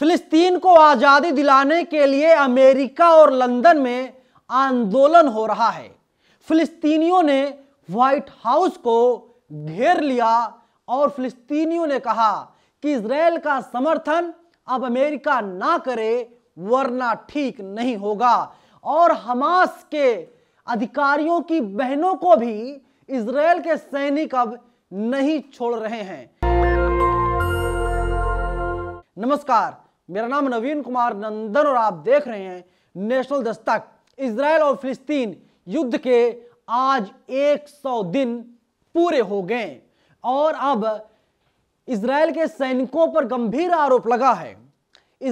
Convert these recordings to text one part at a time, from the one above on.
फिलिस्तीन को आज़ादी दिलाने के लिए अमेरिका और लंदन में आंदोलन हो रहा है फिलिस्तीनियों ने व्हाइट हाउस को घेर लिया और फिलिस्तीनियों ने कहा कि इसराइल का समर्थन अब अमेरिका ना करे वरना ठीक नहीं होगा और हमास के अधिकारियों की बहनों को भी इसराइल के सैनिक अब नहीं छोड़ रहे हैं नमस्कार मेरा नाम नवीन कुमार नंदन और आप देख रहे हैं नेशनल दस्तक इसराइल और फिलिस्तीन युद्ध के आज 100 दिन पूरे हो गए और अब इसराइल के सैनिकों पर गंभीर आरोप लगा है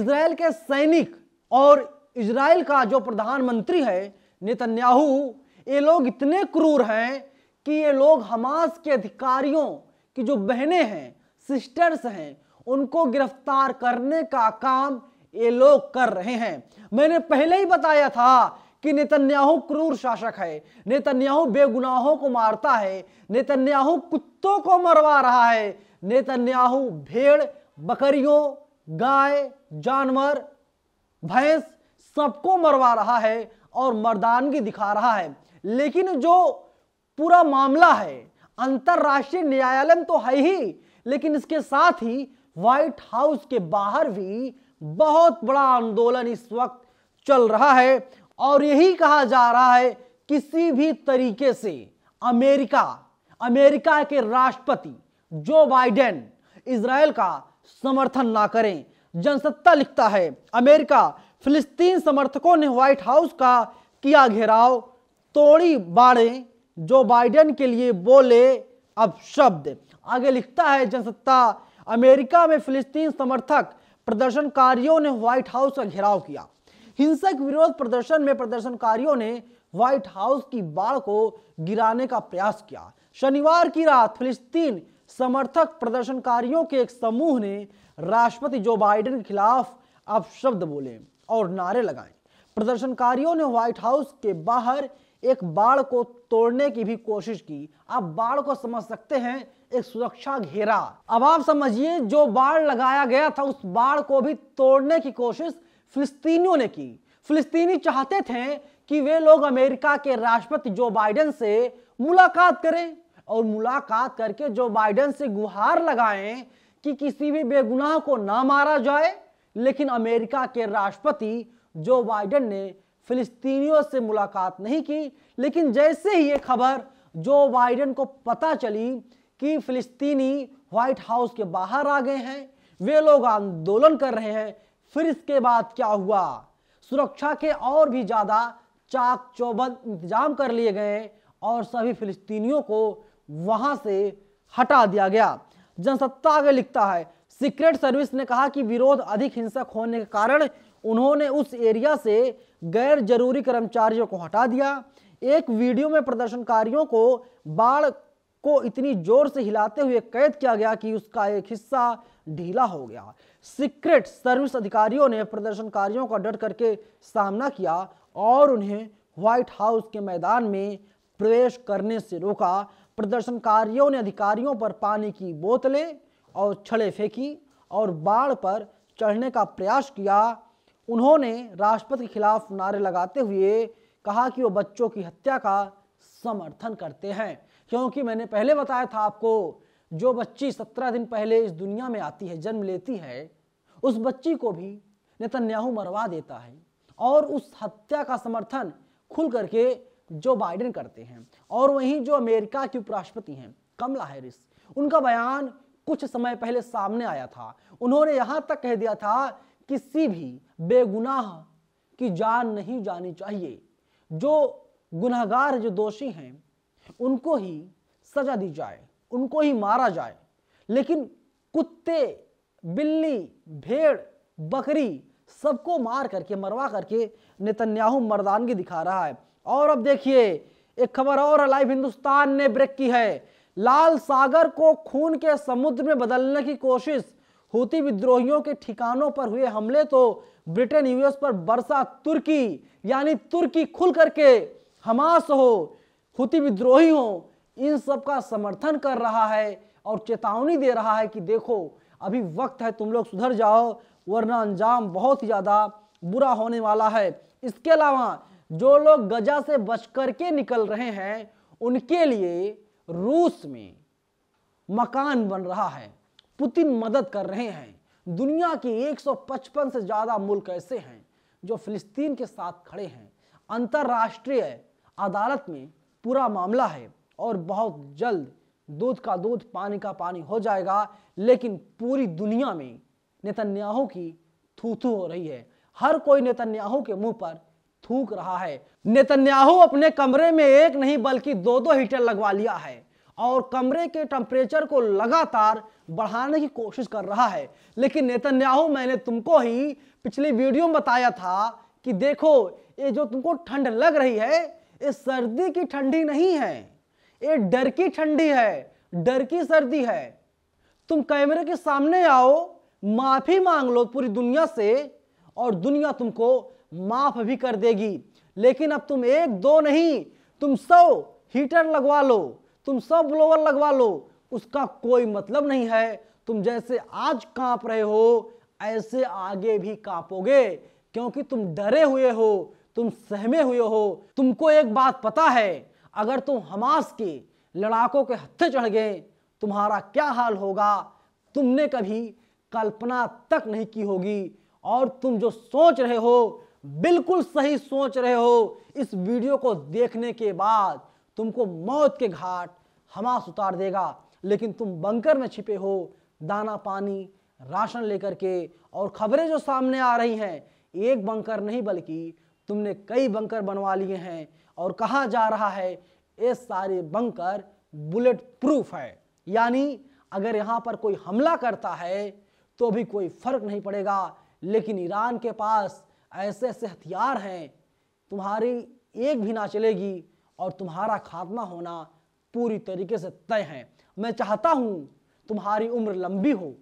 इसराइल के सैनिक और इसराइल का जो प्रधानमंत्री है नेतन्याहू ये लोग इतने क्रूर हैं कि ये लोग हमास के अधिकारियों की जो बहनें हैं सिस्टर्स हैं उनको गिरफ्तार करने का काम ये लोग कर रहे हैं मैंने पहले ही बताया था कि नेतन्याहू क्रूर शासक है नेतन्याहू बेगुनाहों को मारता है नेतन्याहू कुत्तों को मरवा रहा है नेतन्याहू भेड़ बकरियों गाय जानवर भैंस सबको मरवा रहा है और मर्दानगी दिखा रहा है लेकिन जो पूरा मामला है अंतरराष्ट्रीय न्यायालय तो है ही लेकिन इसके साथ ही व्हाइट हाउस के बाहर भी बहुत बड़ा आंदोलन इस वक्त चल रहा है और यही कहा जा रहा है किसी भी तरीके से अमेरिका अमेरिका के राष्ट्रपति जो बाइडेन इसराइल का समर्थन ना करें जनसत्ता लिखता है अमेरिका फिलिस्तीन समर्थकों ने व्हाइट हाउस का किया घेराव तोड़ी बाड़े जो बाइडेन के लिए बोले अब शब्द आगे लिखता है जनसत्ता अमेरिका में फिलिस्तीन समर्थक प्रदर्शनकारियों ने व्हाइट हाउस का घेराव किया हिंसक विरोध प्रदर्शन में प्रदर्शनकारियों ने व्हाइट हाउस की बाढ़ को गिराने का प्रयास किया शनिवार की रात फिलिस्तीन समर्थक प्रदर्शनकारियों के एक समूह ने राष्ट्रपति जो बाइडेन के खिलाफ अपशब्द बोले और नारे लगाए प्रदर्शनकारियों ने व्हाइट हाउस के बाहर एक बाढ़ को तोड़ने की भी कोशिश की आप बाढ़ को समझ सकते हैं एक सुरक्षा घेरा अब आप समझिए जो बाढ़ लगाया गया था उस बाढ़ को भी तोड़ने की कोशिश फिलिस्तीनियों ने की फिलिस्तीनी चाहते थे कि वे लोग अमेरिका के राष्ट्रपति जो बाइडेन से मुलाकात करें और मुलाकात करके जो बाइडेन से गुहार लगाएं कि किसी भी बेगुनाह को ना मारा जाए लेकिन अमेरिका के राष्ट्रपति जो बाइडेन ने फिलिस्तीनियों से मुलाकात नहीं की लेकिन जैसे ही ये खबर जो बाइडन को पता चली कि फिलिस्तीनी व्हाइट हाउस के बाहर आ गए हैं वे लोग आंदोलन कर रहे हैं फिर इसके बाद क्या हुआ सुरक्षा के और भी ज़्यादा चाक चौबंद इंतजाम कर लिए गए और सभी फिलिस्तीनियों को वहां से हटा दिया गया जनसत्ता आगे लिखता है सीक्रेट सर्विस ने कहा कि विरोध अधिक हिंसक होने के कारण उन्होंने उस एरिया से गैर जरूरी कर्मचारियों को हटा दिया एक वीडियो में प्रदर्शनकारियों को बाढ़ को इतनी जोर से हिलाते हुए कैद किया गया कि उसका एक हिस्सा ढीला हो गया सीक्रेट सर्विस अधिकारियों ने प्रदर्शनकारियों का डट करके सामना किया और उन्हें व्हाइट हाउस के मैदान में प्रवेश करने से रोका प्रदर्शनकारियों ने अधिकारियों पर पानी की बोतलें और छड़े फेंकी और बाढ़ पर चढ़ने का प्रयास किया उन्होंने राष्ट्रपति के खिलाफ नारे लगाते हुए कहा कि वो बच्चों की हत्या का समर्थन करते हैं क्योंकि मैंने पहले बताया था आपको जो बच्ची सत्रह दिन पहले इस दुनिया में आती है जन्म लेती है उस बच्ची को भी नेतन्याहू मरवा देता है और उस हत्या का समर्थन खुल करके जो बाइडेन करते हैं और वहीं जो अमेरिका की उपराष्ट्रपति हैं कमला हैरिस उनका बयान कुछ समय पहले सामने आया था उन्होंने यहां तक कह दिया था किसी भी बेगुनाह की जान नहीं जानी चाहिए जो गुनहगार जो दोषी हैं उनको ही सजा दी जाए उनको ही मारा जाए लेकिन कुत्ते बिल्ली भेड़ बकरी सबको मार करके मरवा करके नेतन्याहू मर्दानगी दिखा रहा है और अब देखिए एक खबर और लाइव हिंदुस्तान ने ब्रेक की है लाल सागर को खून के समुद्र में बदलने की कोशिश हुती विद्रोहियों के ठिकानों पर हुए हमले तो ब्रिटेन यूएस पर बरसा तुर्की यानी तुर्की खुल करके हमास हो हुती विद्रोही हो इन सब का समर्थन कर रहा है और चेतावनी दे रहा है कि देखो अभी वक्त है तुम लोग सुधर जाओ वरना अंजाम बहुत ही ज़्यादा बुरा होने वाला है इसके अलावा जो लोग गजा से बच करके निकल रहे हैं उनके लिए रूस में मकान बन रहा है पुतिन मदद कर रहे हैं दुनिया के 155 से ज़्यादा मुल्क ऐसे हैं जो फिलिस्तीन के साथ खड़े हैं अंतर्राष्ट्रीय अदालत में पूरा मामला है और बहुत जल्द दूध का दूध पानी का पानी हो जाएगा लेकिन पूरी दुनिया में नेतन्याहू की थूथू हो रही है हर कोई नेतन्याहू के मुंह पर थूक रहा है नेतन्याहू अपने कमरे में एक नहीं बल्कि दो दो हीटर लगवा लिया है और कमरे के टेम्परेचर को लगातार बढ़ाने की कोशिश कर रहा है लेकिन नेतन्याहू मैंने तुमको ही पिछली वीडियो में बताया था कि देखो ये जो तुमको ठंड लग रही है ये सर्दी की ठंडी नहीं है ये डर की ठंडी है डर की सर्दी है तुम कैमरे के सामने आओ माफ़ी मांग लो पूरी दुनिया से और दुनिया तुमको माफ भी कर देगी लेकिन अब तुम एक दो नहीं तुम सौ हीटर लगवा लो तुम सब ब्लोवर लगवा लो उसका कोई मतलब नहीं है तुम जैसे आज कांप रहे हो ऐसे आगे भी कांपोगे क्योंकि तुम डरे हुए हो तुम सहमे हुए हो तुमको एक बात पता है अगर तुम हमास के लड़ाकों के हत्थे चढ़ गए तुम्हारा क्या हाल होगा तुमने कभी कल्पना तक नहीं की होगी और तुम जो सोच रहे हो बिल्कुल सही सोच रहे हो इस वीडियो को देखने के बाद तुमको मौत के घाट हमास उतार देगा लेकिन तुम बंकर में छिपे हो दाना पानी राशन लेकर के और खबरें जो सामने आ रही हैं एक बंकर नहीं बल्कि तुमने कई बंकर बनवा लिए हैं और कहा जा रहा है ये सारे बंकर बुलेट प्रूफ है यानी अगर यहाँ पर कोई हमला करता है तो भी कोई फर्क नहीं पड़ेगा लेकिन ईरान के पास ऐसे ऐसे हथियार हैं तुम्हारी एक भी ना चलेगी और तुम्हारा खात्मा होना पूरी तरीके से तय हैं मैं चाहता हूं तुम्हारी उम्र लंबी हो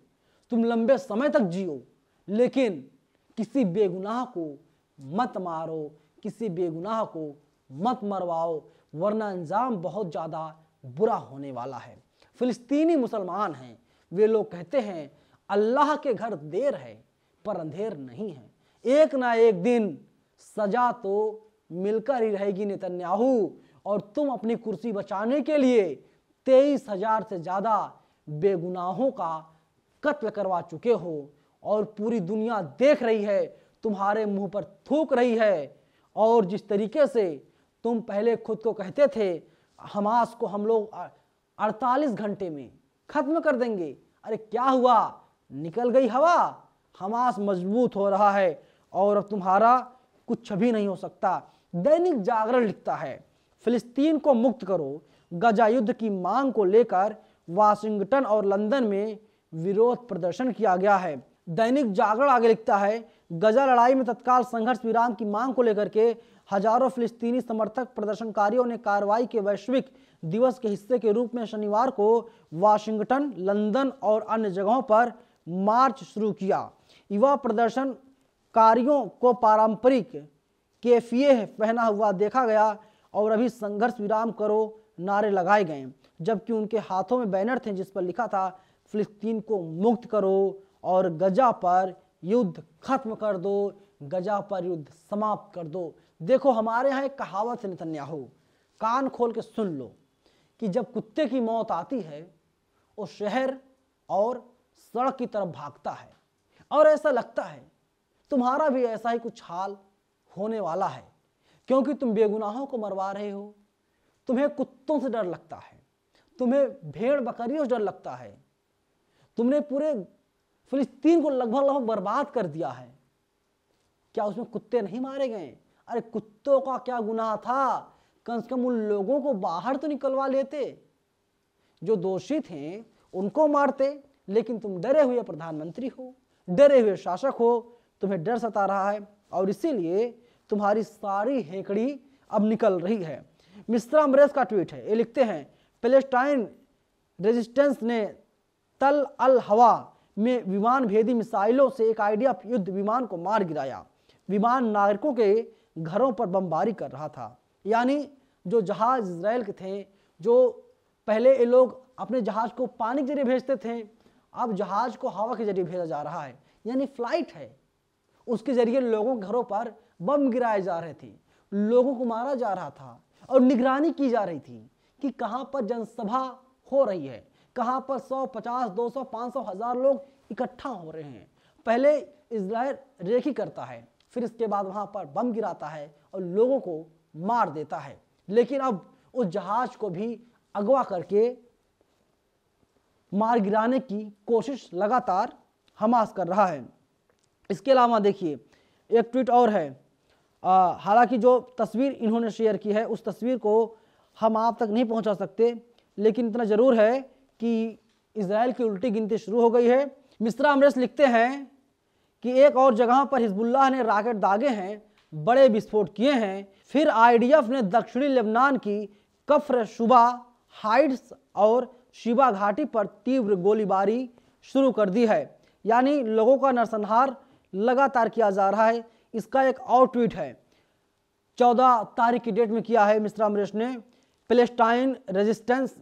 तुम लंबे समय तक जियो लेकिन किसी बेगुनाह को मत मारो किसी बेगुनाह को मत मरवाओ वरना इंजाम बहुत ज़्यादा बुरा होने वाला है फिलिस्तीनी मुसलमान हैं वे लोग कहते हैं अल्लाह के घर देर है पर अंधेर नहीं है एक ना एक दिन सजा तो मिलकर ही रहेगी नितन्याहू और तुम अपनी कुर्सी बचाने के लिए तेईस हजार से ज़्यादा बेगुनाहों का कत्ल करवा चुके हो और पूरी दुनिया देख रही है तुम्हारे मुंह पर थूक रही है और जिस तरीके से तुम पहले खुद को कहते थे हमास को हम लोग 48 घंटे में खत्म कर देंगे अरे क्या हुआ निकल गई हवा हमास मजबूत हो रहा है और अब तुम्हारा कुछ भी नहीं हो सकता दैनिक जागरण लिखता है फिलिस्तीन को मुक्त करो गजा युद्ध की मांग को लेकर वाशिंगटन और लंदन में विरोध प्रदर्शन किया गया है दैनिक जागरण आगे लिखता है गजा लड़ाई में तत्काल संघर्ष विराम की मांग को लेकर के हजारों फिलिस्तीनी समर्थक प्रदर्शनकारियों ने कार्रवाई के वैश्विक दिवस के हिस्से के रूप में शनिवार को वाशिंगटन लंदन और अन्य जगहों पर मार्च शुरू किया युवा प्रदर्शनकारियों को पारंपरिक केफिए पहना हुआ देखा गया और अभी संघर्ष विराम करो नारे लगाए गए जबकि उनके हाथों में बैनर थे जिस पर लिखा था फिलिस्तीन को मुक्त करो और गजा पर युद्ध खत्म कर दो गजा पर युद्ध समाप्त कर दो देखो हमारे यहाँ एक कहावत है नितन्याहू कान खोल के सुन लो कि जब कुत्ते की मौत आती है वो शहर और सड़क की तरफ भागता है और ऐसा लगता है तुम्हारा भी ऐसा ही कुछ हाल होने वाला है क्योंकि तुम बेगुनाहों को मरवा रहे हो तुम्हें कुत्तों से डर लगता है तुम्हें भेड़ बकरियों से डर लगता है तुमने पूरे फिलिस्तीन को लगभग लगभग बर्बाद कर दिया है क्या उसमें कुत्ते नहीं मारे गए अरे कुत्तों का क्या गुनाह था कम से कम उन लोगों को बाहर तो निकलवा लेते जो दोषी थे उनको मारते लेकिन तुम डरे हुए प्रधानमंत्री हो डरे हुए शासक हो तुम्हें डर सता रहा है और इसीलिए तुम्हारी सारी हेकड़ी अब निकल रही है मिस्त्रा अमरेज का ट्वीट है ये लिखते हैं पेलेस्टाइन रेजिस्टेंस ने तल अल हवा में विमान भेदी मिसाइलों से एक आइडिया युद्ध विमान को मार गिराया विमान नागरिकों के घरों पर बमबारी कर रहा था यानी जो जहाज़ इसराइल के थे जो पहले ये लोग अपने जहाज़ को पानी के जरिए भेजते थे अब जहाज़ को हवा के जरिए भेजा जा रहा है यानी फ्लाइट है उसके ज़रिए लोगों के घरों पर बम गिराए जा रहे थे लोगों को मारा जा रहा था और निगरानी की जा रही थी कि कहाँ पर जनसभा हो रही है कहाँ पर 150, 50, 200, 500 हजार लोग इकट्ठा हो रहे हैं पहले इसराइल रेखी करता है फिर इसके बाद वहाँ पर बम गिराता है और लोगों को मार देता है लेकिन अब उस जहाज को भी अगवा करके मार गिराने की कोशिश लगातार हमास कर रहा है इसके अलावा देखिए एक ट्वीट और है हालांकि जो तस्वीर इन्होंने शेयर की है उस तस्वीर को हम आप तक नहीं पहुंचा सकते लेकिन इतना ज़रूर है कि इसराइल की उल्टी गिनती शुरू हो गई है मिश्रा अमरेस लिखते हैं कि एक और जगह पर हिजबुल्लाह ने राकेट दागे हैं बड़े विस्फोट किए हैं फिर आईडीएफ ने दक्षिणी लेबनान की कफ्र शुबा हाइट्स और शिबा घाटी पर तीव्र गोलीबारी शुरू कर दी है यानी लोगों का नरसंहार लगातार किया जा रहा है इसका एक और ट्वीट है चौदह तारीख की डेट में किया है मिश्रा अमरेश ने पेलेस्टाइन रेजिस्टेंस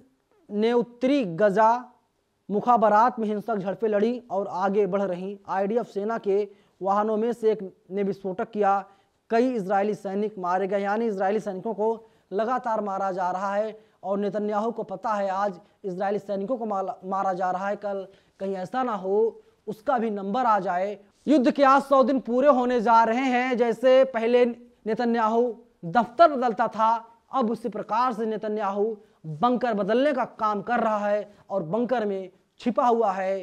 ने उत्तरी गजा मुखाबरात में हिंसक झड़पें लड़ी और आगे बढ़ रही आईडीएफ सेना के वाहनों में से एक ने विस्फोटक किया कई इजरायली सैनिक मारे गए यानी इजरायली सैनिकों को लगातार मारा जा रहा है और नेतन्याहू को पता है आज इजरायली सैनिकों को मारा जा रहा है कल कहीं ऐसा ना हो उसका भी नंबर आ जाए युद्ध के आज सौ दिन पूरे होने जा रहे हैं जैसे पहले नेतन्याहू दफ्तर बदलता था अब उसी प्रकार से नेतन्याहू बंकर बदलने का काम कर रहा है और बंकर में छिपा हुआ है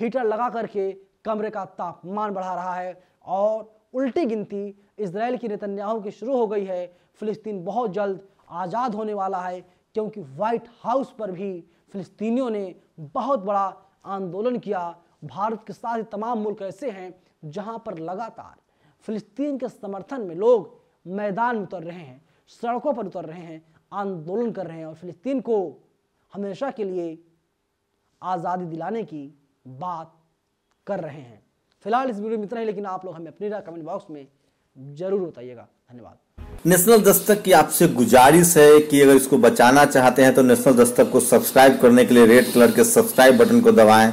हीटर लगा करके कमरे का तापमान बढ़ा रहा है और उल्टी गिनती इसराइल की नेतन्याहू की शुरू हो गई है फिलिस्तीन बहुत जल्द आज़ाद होने वाला है क्योंकि वाइट हाउस पर भी फिलिस्तीनियों ने बहुत बड़ा आंदोलन किया भारत के साथ ही तमाम मुल्क ऐसे हैं जहां पर लगातार फिलिस्तीन के समर्थन में लोग मैदान में उतर रहे हैं सड़कों पर उतर रहे हैं आंदोलन कर रहे हैं और फिलिस्तीन को हमेशा के लिए आज़ादी दिलाने की बात कर रहे हैं फिलहाल इस वीडियो में इतना ही लेकिन आप लोग हमें अपनी राय कमेंट बॉक्स में जरूर बताइएगा धन्यवाद नेशनल दस्तक की आपसे गुजारिश है कि अगर इसको बचाना चाहते हैं तो नेशनल दस्तक को सब्सक्राइब करने के लिए रेड कलर के सब्सक्राइब बटन को दबाएं